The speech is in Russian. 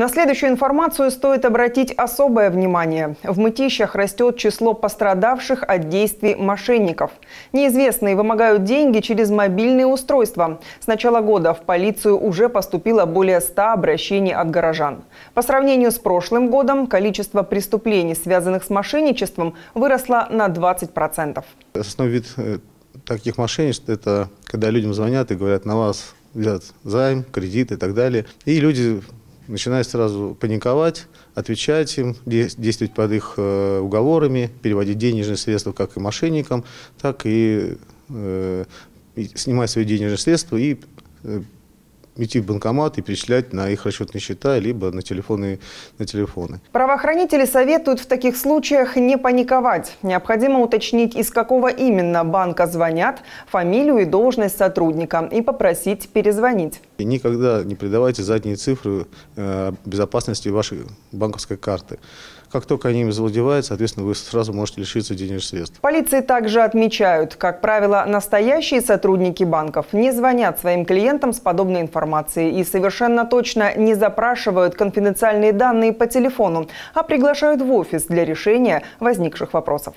На следующую информацию стоит обратить особое внимание. В мытищах растет число пострадавших от действий мошенников. Неизвестные вымогают деньги через мобильные устройства. С начала года в полицию уже поступило более 100 обращений от горожан. По сравнению с прошлым годом количество преступлений, связанных с мошенничеством, выросло на 20%. Основной вид э, таких мошенничеств – это когда людям звонят и говорят, на вас взят займ, кредит и так далее. И люди начинает сразу паниковать, отвечать им, действовать под их э, уговорами, переводить денежные средства как и мошенникам, так и, э, снимать свои денежные средства и э, идти в банкомат и перечислять на их расчетные счета, либо на телефоны, на телефоны. Правоохранители советуют в таких случаях не паниковать. Необходимо уточнить, из какого именно банка звонят, фамилию и должность сотрудника и попросить перезвонить. И никогда не придавайте задние цифры э, безопасности вашей банковской карты. Как только они им завладевают, соответственно, вы сразу можете лишиться денежных средств. Полиции также отмечают, как правило, настоящие сотрудники банков не звонят своим клиентам с подобной информацией и совершенно точно не запрашивают конфиденциальные данные по телефону, а приглашают в офис для решения возникших вопросов.